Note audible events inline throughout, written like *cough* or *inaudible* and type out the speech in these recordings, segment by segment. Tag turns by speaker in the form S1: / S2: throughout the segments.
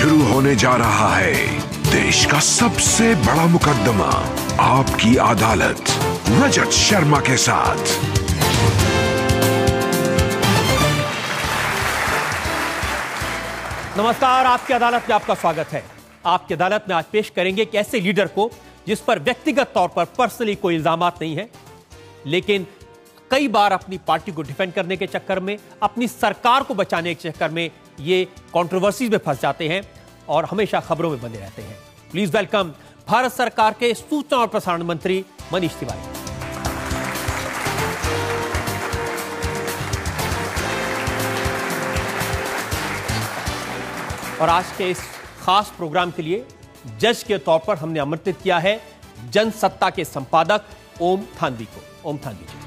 S1: शुरू होने जा रहा है देश का सबसे बड़ा मुकदमा आपकी अदालत रजत शर्मा के साथ
S2: नमस्कार आपकी अदालत में आपका स्वागत है आपकी अदालत में आज पेश करेंगे एक ऐसे लीडर को जिस पर व्यक्तिगत तौर पर पर्सनली कोई इल्जाम नहीं है लेकिन कई बार अपनी पार्टी को डिफेंड करने के चक्कर में अपनी सरकार को बचाने के चक्कर में ये कॉन्ट्रोवर्सीज में फंस जाते हैं और हमेशा खबरों में बने रहते हैं प्लीज वेलकम भारत सरकार के सूचना और प्रसारण मंत्री मनीष तिवारी और आज के इस खास प्रोग्राम के लिए जज के तौर पर हमने आमंत्रित किया है जनसत्ता के संपादक ओम थानवी को ओम थानवी जी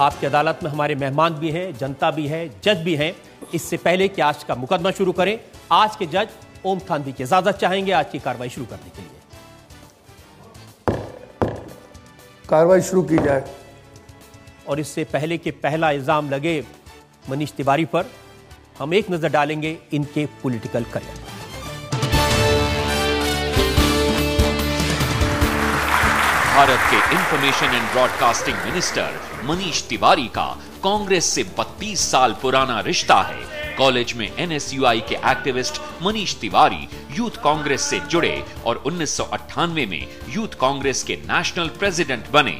S2: आपकी अदालत में हमारे मेहमान भी हैं जनता भी है जज भी हैं इससे पहले कि आज का मुकदमा शुरू करें आज के जज ओम खांदी की इजाजत चाहेंगे आज की कार्रवाई शुरू करने के लिए कार्रवाई शुरू की जाए और इससे पहले कि पहला इल्जाम लगे मनीष तिवारी पर हम एक नजर डालेंगे इनके पॉलिटिकल करियर पर
S1: भारत के information and broadcasting minister Manish Tiwari का कांग्रेस से 32 साल पुराना रिश्ता है कॉलेज में एनएसयूआई के एक्टिविस्ट मनीष तिवारी यूथ कांग्रेस से जुड़े और उन्नीस में यूथ कांग्रेस के नेशनल प्रेसिडेंट बने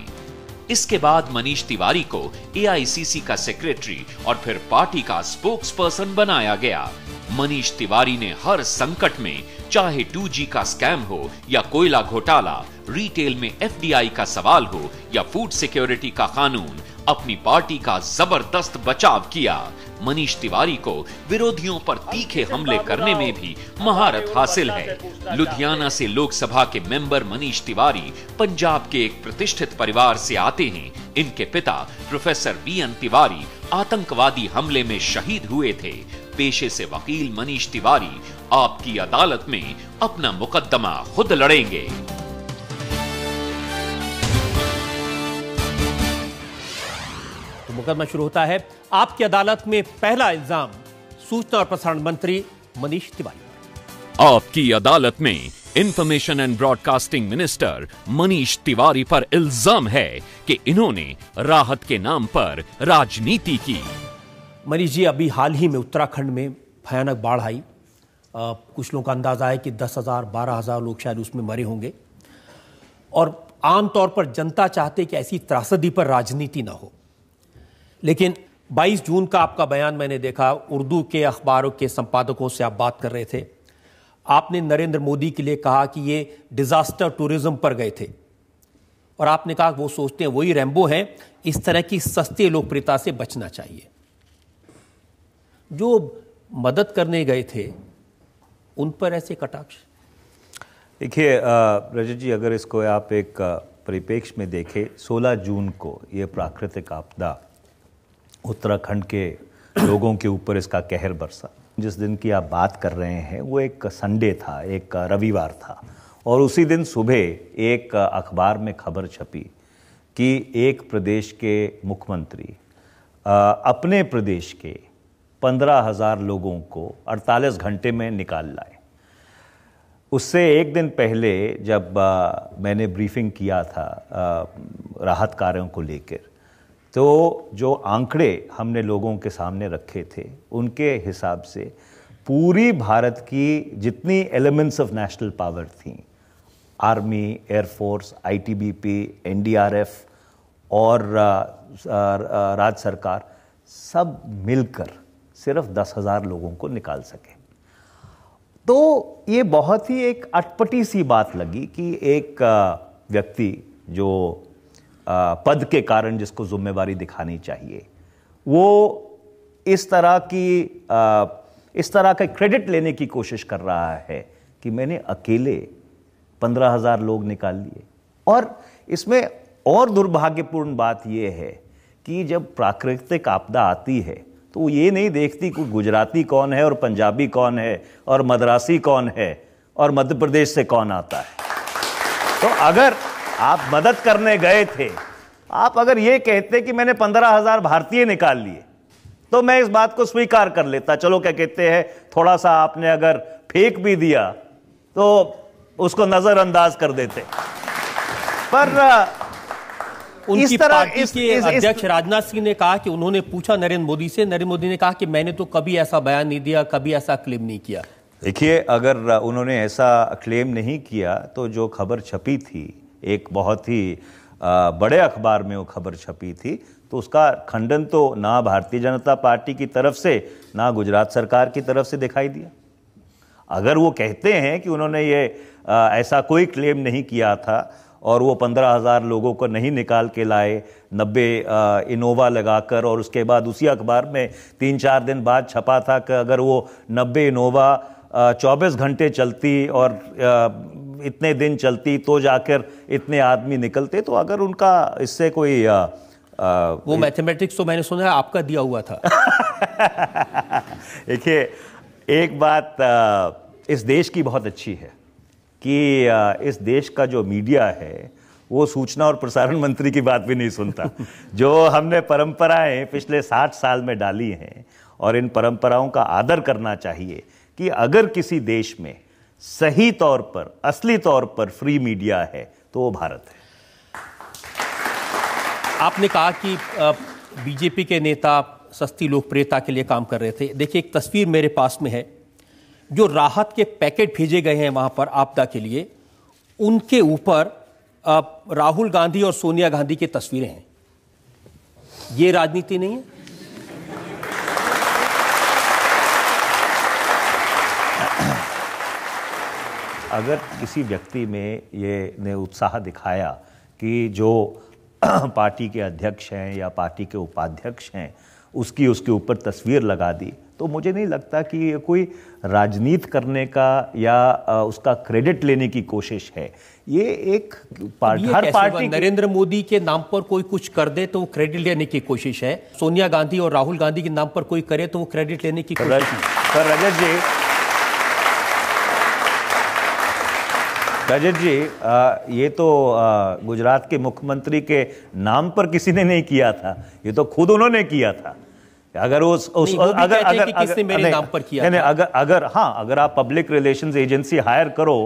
S1: इसके बाद मनीष तिवारी को एआईसीसी का सेक्रेटरी और फिर पार्टी का स्पोक्स पर्सन बनाया गया मनीष तिवारी ने हर संकट में चाहे 2G का स्कैम हो या कोयला घोटाला रिटेल में एफडीआई का सवाल हो या फूड सिक्योरिटी का कानून अपनी पार्टी का जबरदस्त बचाव किया मनीष तिवारी को विरोधियों पर तीखे हमले करने में भी महारत हासिल है लुधियाना से लोकसभा के मेंबर मनीष तिवारी पंजाब के एक प्रतिष्ठित परिवार से आते हैं इनके पिता प्रोफेसर वी एन तिवारी आतंकवादी हमले में शहीद हुए थे पेशे से वकील मनीष तिवारी आपकी अदालत में अपना मुकदमा खुद लड़ेंगे
S2: तो मुकदमा शुरू होता है आपकी अदालत में पहला इल्जाम सूचना और प्रसारण मंत्री मनीष तिवारी
S1: आपकी अदालत में information and broadcasting minister Manish Tiwari पर इल्जाम है कि इन्होंने राहत के नाम पर राजनीति की
S2: मनीष जी अभी हाल ही में उत्तराखंड में भयानक बाढ़ आई कुछ लोगों का अंदाज़ा है कि दस हज़ार बारह हज़ार लोग शायद उसमें मरे होंगे और आमतौर पर जनता चाहते कि ऐसी त्रासदी पर राजनीति ना हो लेकिन 22 जून का आपका बयान मैंने देखा उर्दू के अखबारों के संपादकों से आप बात कर रहे थे आपने नरेंद्र मोदी के लिए कहा कि ये डिज़ास्टर टूरिज्म पर गए थे और आपने कहा वो सोचते हैं वही रैम्बो हैं इस तरह की सस्ती लोकप्रियता से बचना चाहिए जो मदद करने गए थे उन पर ऐसे कटाक्ष
S3: देखिए रजत जी अगर इसको आप एक परिपेक्ष में देखें 16 जून को ये प्राकृतिक आपदा उत्तराखंड के लोगों के ऊपर इसका कहर बरसा जिस दिन की आप बात कर रहे हैं वो एक संडे था एक रविवार था और उसी दिन सुबह एक अखबार में खबर छपी कि एक प्रदेश के मुख्यमंत्री अपने प्रदेश के पंद्रह हज़ार लोगों को 48 घंटे में निकाल लाए उससे एक दिन पहले जब आ, मैंने ब्रीफिंग किया था राहत कार्यों को लेकर तो जो आंकड़े हमने लोगों के सामने रखे थे उनके हिसाब से पूरी भारत की जितनी एलिमेंट्स ऑफ नेशनल पावर थी आर्मी एयरफोर्स आईटीबीपी एनडीआरएफ और राज्य सरकार सब मिलकर सिर्फ दस हज़ार लोगों को निकाल सके तो ये बहुत ही एक अटपटी सी बात लगी कि एक व्यक्ति जो पद के कारण जिसको जिम्मेवारी दिखानी चाहिए वो इस तरह की इस तरह का क्रेडिट लेने की कोशिश कर रहा है कि मैंने अकेले पंद्रह हज़ार लोग निकाल लिए और इसमें और दुर्भाग्यपूर्ण बात यह है कि जब प्राकृतिक आपदा आती है तो वो ये नहीं देखती कि गुजराती कौन है और पंजाबी कौन है और मद्रासी कौन है और मध्य प्रदेश से कौन आता है तो अगर आप मदद करने गए थे आप अगर ये कहते कि मैंने पंद्रह हजार भारतीय निकाल लिए तो मैं इस बात को स्वीकार कर लेता चलो क्या कहते हैं थोड़ा सा आपने अगर फेंक भी दिया तो उसको नजरअंदाज कर देते पर उनकी इस पार्टी इस, के इस, अध्यक्ष राजनाथ
S2: सिंह ने कहा कि उन्होंने पूछा नरेंद्र मोदी से नरेंद्र मोदी ने कहा कि मैंने तो कभी ऐसा बयान नहीं दिया कभी ऐसा
S3: क्लेम नहीं किया देखिए अगर उन्होंने ऐसा क्लेम नहीं किया तो जो खबर छपी थी एक बहुत ही बड़े अखबार में वो खबर छपी थी तो उसका खंडन तो ना भारतीय जनता पार्टी की तरफ से ना गुजरात सरकार की तरफ से दिखाई दिया अगर वो कहते हैं कि उन्होंने ये ऐसा कोई क्लेम नहीं किया था और वो पंद्रह हज़ार लोगों को नहीं निकाल के लाए नब्बे इनोवा लगाकर और उसके बाद उसी अखबार में तीन चार दिन बाद छपा था कि अगर वो नब्बे इनोवा चौबीस घंटे चलती और इतने दिन चलती तो जाकर इतने आदमी निकलते तो अगर उनका इससे कोई आ, आ, वो
S2: मैथमेटिक्स तो मैंने सुना है आपका दिया हुआ था
S3: *laughs* देखिए एक बात आ, इस देश की बहुत अच्छी है कि इस देश का जो मीडिया है वो सूचना और प्रसारण मंत्री की बात भी नहीं सुनता *laughs* जो हमने परंपराएं पिछले साठ साल में डाली हैं और इन परंपराओं का आदर करना चाहिए कि अगर किसी देश में सही तौर पर असली तौर पर फ्री मीडिया है तो वो भारत है
S2: आपने कहा कि बीजेपी के नेता सस्ती लोकप्रियता के लिए काम कर रहे थे देखिए एक तस्वीर मेरे पास में है जो राहत के पैकेट भेजे गए हैं वहां पर आपदा के लिए उनके ऊपर राहुल गांधी और सोनिया गांधी की तस्वीरें हैं
S3: ये राजनीति नहीं है अगर किसी व्यक्ति में ये ने उत्साह दिखाया कि जो *clears throat* पार्टी के अध्यक्ष हैं या पार्टी के उपाध्यक्ष हैं उसकी उसके ऊपर तस्वीर लगा दी तो मुझे नहीं लगता कि ये कोई राजनीत करने का या उसका क्रेडिट लेने की कोशिश है ये एक पार्ट हर पार्टी नरेंद्र
S2: मोदी के नाम पर कोई कुछ कर दे तो वो क्रेडिट लेने की कोशिश है सोनिया गांधी और राहुल गांधी के नाम पर कोई करे तो वो क्रेडिट लेने की कोशिश है सर रजत जी
S3: रजत जी आ, ये तो आ, गुजरात के मुख्यमंत्री के नाम पर किसी ने नहीं किया था ये तो खुद उन्होंने किया था अगर उस उस अगर अगर किसने मेरे नाम पर किया नहीं अगर अगर हाँ अगर आप पब्लिक रिलेशंस एजेंसी हायर करो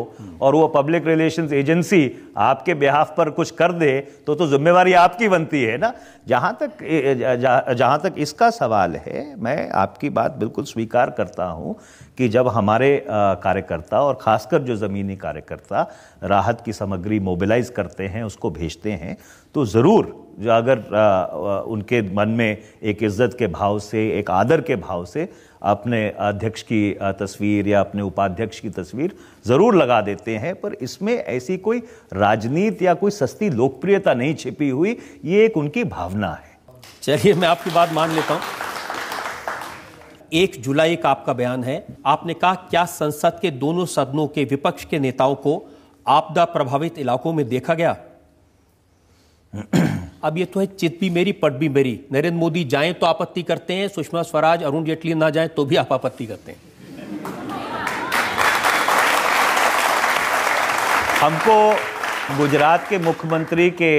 S3: और वो पब्लिक रिलेशंस एजेंसी आपके बिहाफ पर कुछ कर दे तो तो जिम्मेवारी आपकी बनती है ना जहाँ तक जहाँ तक इसका सवाल है मैं आपकी बात बिल्कुल स्वीकार करता हूँ कि जब हमारे कार्यकर्ता और ख़ासकर जो ज़मीनी कार्यकर्ता राहत की सामग्री मोबिलाइज करते हैं उसको भेजते हैं तो ज़रूर जो अगर उनके मन में एक इज्जत के भाव से एक आदर के भाव से अपने अध्यक्ष की तस्वीर या अपने उपाध्यक्ष की तस्वीर ज़रूर लगा देते हैं पर इसमें ऐसी कोई राजनीति या कोई सस्ती लोकप्रियता नहीं छिपी हुई ये एक उनकी भावना है चलिए मैं आपकी बात मान लेता हूँ एक जुलाई का आपका बयान है
S2: आपने कहा क्या संसद के दोनों सदनों के विपक्ष के नेताओं को आपदा प्रभावित इलाकों में देखा गया अब ये तो है चित भी मेरी पट भी मेरी नरेंद्र मोदी जाए तो आपत्ति करते हैं सुषमा स्वराज अरुण जेटली ना जाए तो भी आप आपत्ति करते हैं
S3: हमको गुजरात के मुख्यमंत्री के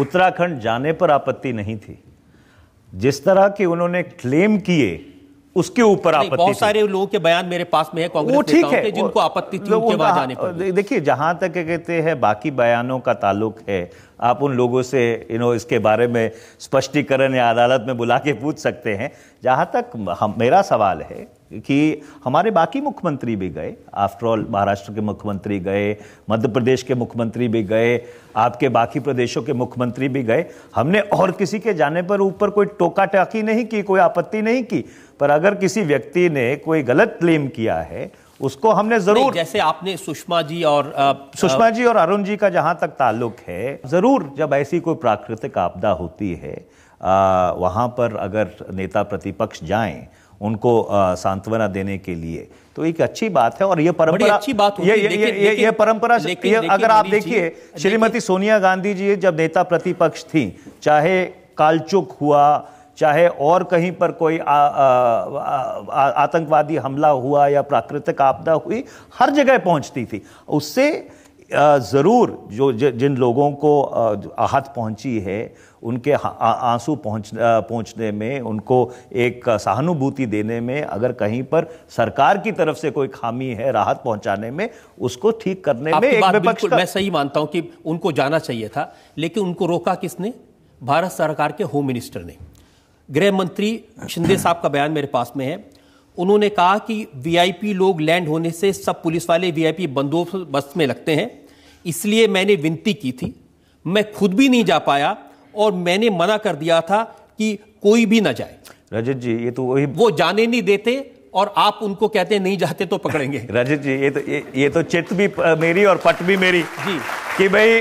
S3: उत्तराखंड जाने पर आपत्ति नहीं थी जिस तरह के उन्होंने क्लेम किए उसके ऊपर आपत्ति बहुत सारे लोगों के
S2: बयान मेरे पास में है कांग्रेस ठीक है जिनको आपत्ति थी उनके बाद जाने पर
S3: देखिए जहां तक कहते हैं बाकी बयानों का ताल्लुक है आप उन लोगों से यू नो इसके बारे में स्पष्टीकरण या अदालत में बुला के पूछ सकते हैं जहाँ तक हम मेरा सवाल है कि हमारे बाकी मुख्यमंत्री भी गए आफ्टरऑल महाराष्ट्र के मुख्यमंत्री गए मध्य प्रदेश के मुख्यमंत्री भी गए आपके बाकी प्रदेशों के मुख्यमंत्री भी गए हमने और किसी के जाने पर ऊपर कोई टोका टाकी नहीं की कोई आपत्ति नहीं की पर अगर किसी व्यक्ति ने कोई गलत क्लेम किया है उसको हमने जरूर
S2: जैसे आपने सुषमा जी और
S3: सुषमा जी और अरुण जी का जहां तक ताल्लुक है जरूर जब ऐसी कोई प्राकृतिक आपदा होती है आ, वहां पर अगर नेता प्रतिपक्ष जाएं उनको सांत्वना देने के लिए तो एक अच्छी बात है और यह परंपरा अच्छी बात ये ये, ये, ये, ये परंपरा लेकिन, ये, अगर आप देखिए श्रीमती सोनिया गांधी जी जब नेता प्रतिपक्ष थी चाहे कालचुक हुआ चाहे और कहीं पर कोई आतंकवादी हमला हुआ या प्राकृतिक आपदा हुई हर जगह पहुंचती थी उससे ज़रूर जो जिन लोगों को आहत पहुंची है उनके आंसू पहुंच पहुंचने में उनको एक सहानुभूति देने में अगर कहीं पर सरकार की तरफ से कोई खामी है राहत पहुंचाने में उसको ठीक करने में एक बिल्कुल मैं सही
S2: मानता हूं कि उनको जाना चाहिए था लेकिन उनको रोका किसने भारत सरकार के होम मिनिस्टर ने गृह मंत्री शिंदे साहब का बयान मेरे पास में है उन्होंने कहा कि वीआईपी लोग लैंड होने से सब पुलिस वाले वीआईपी बंदोबस्त में लगते हैं इसलिए मैंने विनती की थी मैं खुद भी नहीं जा पाया और मैंने मना कर दिया था कि कोई भी ना जाए रजत जी ये तो वही वो जाने नहीं देते और आप उनको कहते
S3: नहीं जाते तो पकड़ेंगे *laughs* रजत जी ये तो ये, ये तो चित भी मेरी और पट भी मेरी जी कि भाई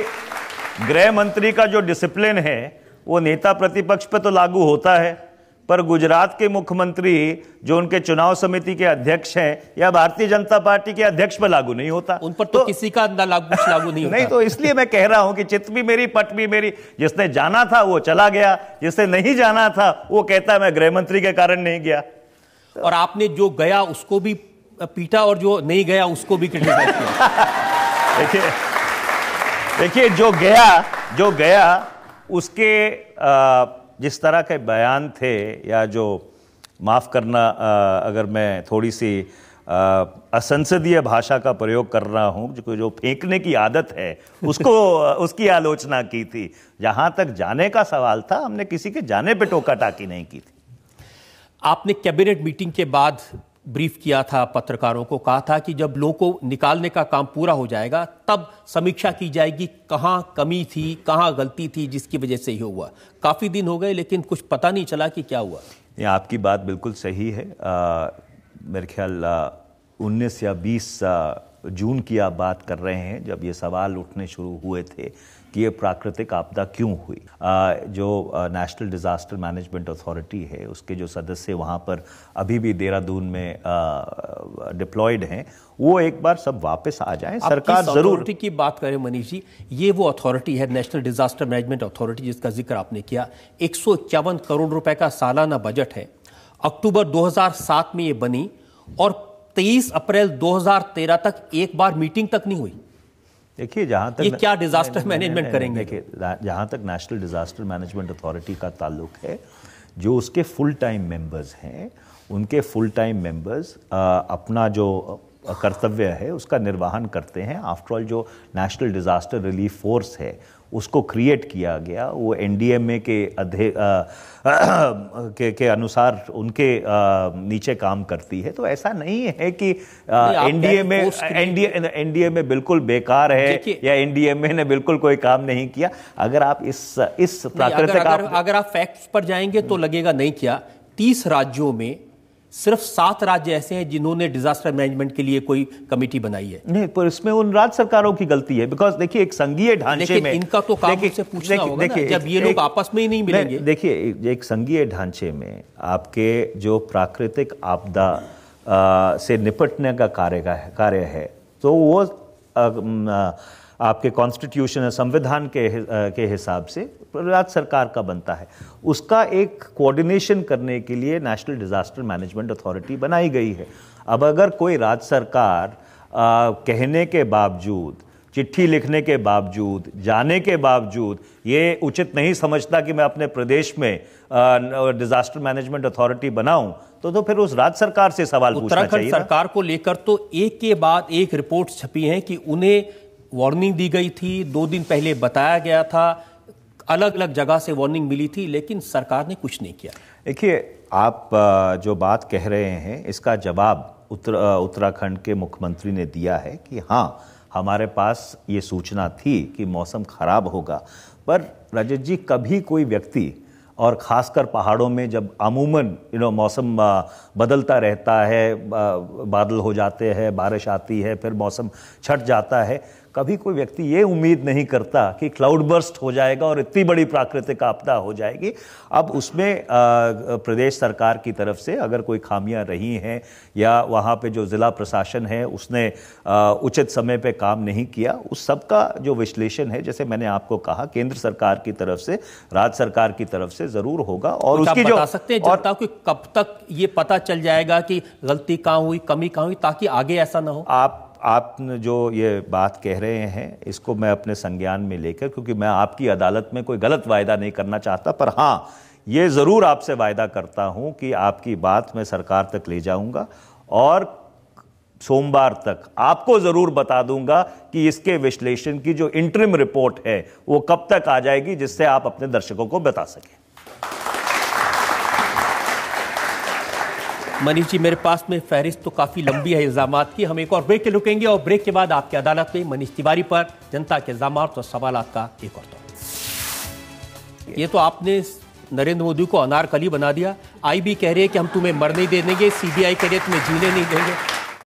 S3: गृह मंत्री का जो डिसिप्लिन है वो नेता प्रतिपक्ष पे तो लागू होता है पर गुजरात के मुख्यमंत्री जो उनके चुनाव समिति के अध्यक्ष हैं या भारतीय जनता पार्टी के अध्यक्ष पर लागू नहीं होता उन पर तो, तो किसी का लागू लागू नहीं होता नहीं तो इसलिए मैं कह रहा हूं कि चित भी मेरी पट भी मेरी जिसने जाना था वो चला गया जिसने नहीं जाना था वो कहता मैं गृहमंत्री के कारण नहीं गया और आपने जो गया उसको भी पीटा और जो नहीं गया उसको भी *laughs* देखिए देखिए जो गया जो गया उसके जिस तरह के बयान थे या जो माफ़ करना अगर मैं थोड़ी सी असंसदीय भाषा का प्रयोग कर रहा हूँ जो जो फेंकने की आदत है उसको *laughs* उसकी आलोचना की थी जहाँ तक जाने का सवाल था हमने किसी के जाने पे टोका टाकी नहीं की थी
S2: आपने कैबिनेट मीटिंग के बाद ब्रीफ किया था पत्रकारों को कहा था कि जब लोगों को निकालने का काम पूरा हो जाएगा तब समीक्षा की जाएगी कहाँ कमी थी कहाँ गलती थी जिसकी वजह से ये हुआ काफ़ी दिन हो गए लेकिन कुछ पता नहीं चला कि क्या हुआ
S3: ये आपकी बात बिल्कुल सही है आ, मेरे ख्याल उन्नीस या बीस जून की आप बात कर रहे हैं जब ये सवाल उठने शुरू हुए थे कि ये प्राकृतिक आपदा क्यों हुई जो नेशनल डिज़ास्टर मैनेजमेंट अथॉरिटी है उसके जो सदस्य वहाँ पर अभी भी देहरादून में डिप्लॉयड हैं वो एक बार सब वापस आ जाए सरकार जरूर
S2: की बात करें मनीष जी ये वो अथॉरिटी है नेशनल डिजास्टर मैनेजमेंट अथॉरिटी जिसका जिक्र आपने किया एक करोड़ रुपए का सालाना बजट है अक्टूबर 2007 में ये बनी और 23 अप्रैल
S3: 2013 तक
S2: एक बार मीटिंग तक नहीं हुई
S3: देखिए जहाँ तक ये क्या डिजास्टर मैनेजमेंट करेंगे देखिए जहाँ तक नेशनल डिजास्टर मैनेजमेंट अथॉरिटी का ताल्लुक है जो उसके फुल टाइम मेंबर्स हैं उनके फुल टाइम मेंबर्स अपना जो कर्तव्य है उसका निर्वाहन करते हैं आफ्टरऑल जो नेशनल डिज़ास्टर रिलीफ फोर्स है उसको क्रिएट किया गया वो एनडीएमए के ए के अध्य के, के अनुसार उनके आ, नीचे काम करती है तो ऐसा नहीं है कि एम ए बिल्कुल बेकार है या एनडीएमए ने बिल्कुल कोई काम नहीं किया अगर आप इस इस प्राकृतिक अगर, अगर,
S2: अगर आप फैक्ट्स पर जाएंगे तो लगेगा नहीं किया तीस राज्यों में सिर्फ सात राज्य ऐसे हैं जिन्होंने डिजास्टर मैनेजमेंट के लिए कोई कमेटी बनाई है
S3: नहीं पर इसमें उन राज्य सरकारों की गलती है बिकॉज देखिए एक संघीय ढांचे में इनका तो काम से पूछना होगा देखिए, जब ये लोग आपस में ही नहीं मिलेंगे देखिए एक संघीय ढांचे में आपके जो प्राकृतिक आपदा से निपटने का कार्य का कार्य है तो वो आपके कॉन्स्टिट्यूशन संविधान के के हिसाब से राज्य सरकार का बनता है उसका एक कोऑर्डिनेशन करने के लिए नेशनल डिजास्टर मैनेजमेंट अथॉरिटी बनाई गई है अब अगर कोई राज्य सरकार आ, कहने के बावजूद चिट्ठी लिखने के बावजूद जाने के बावजूद ये उचित नहीं समझता कि मैं अपने प्रदेश में डिजास्टर मैनेजमेंट अथॉरिटी बनाऊं तो तो फिर उस राज्य सरकार से सवाल पूछना चाहिए सरकार को लेकर तो एक के बाद एक रिपोर्ट छपी है कि उन्हें वार्निंग दी गई थी
S2: दो दिन पहले बताया गया था अलग अलग जगह से वार्निंग मिली थी लेकिन सरकार ने कुछ
S3: नहीं किया देखिए आप जो बात कह रहे हैं इसका जवाब उत्तर उत्तराखंड के मुख्यमंत्री ने दिया है कि हाँ हमारे पास ये सूचना थी कि मौसम खराब होगा पर रजत जी कभी कोई व्यक्ति और ख़ासकर पहाड़ों में जब अमूमन यू नो मौसम बदलता रहता है बादल हो जाते हैं बारिश आती है फिर मौसम छट जाता है कभी कोई व्यक्ति ये उम्मीद नहीं करता कि क्लाउड बर्स्ट हो जाएगा और इतनी बड़ी प्राकृतिक आपदा हो जाएगी अब उसमें प्रदेश सरकार की तरफ से अगर कोई खामियां रही हैं या वहाँ पे जो ज़िला प्रशासन है उसने उचित समय पे काम नहीं किया उस सब का जो विश्लेषण है जैसे मैंने आपको कहा केंद्र सरकार की तरफ से राज्य सरकार की तरफ से ज़रूर होगा और उसकी जो बता सकते हैं जनता
S2: को कब तक ये पता चल जाएगा कि गलती कहाँ हुई कमी कहाँ हुई
S3: ताकि आगे ऐसा ना हो आप आप जो ये बात कह रहे हैं इसको मैं अपने संज्ञान में लेकर क्योंकि मैं आपकी अदालत में कोई गलत वायदा नहीं करना चाहता पर हाँ ये ज़रूर आपसे वायदा करता हूँ कि आपकी बात मैं सरकार तक ले जाऊँगा और सोमवार तक आपको ज़रूर बता दूंगा कि इसके विश्लेषण की जो इंटरिम रिपोर्ट है वो कब तक आ जाएगी जिससे आप अपने दर्शकों को बता सकें मनीष जी मेरे पास में फहरिस्त तो काफ़ी लंबी
S2: है इल्ज़ाम की हम एक और ब्रेक के रुकेंगे और ब्रेक के बाद आपकी अदालत में मनीष तिवारी पर जनता के इल्ज़ाम और सवाल का एक और तो ये तो आपने नरेंद्र मोदी को अनारकली बना दिया आई भी कह रही है कि हम तुम्हें मरने ही दे देंगे आई कह रही है तुम्हें जीने नहीं देंगे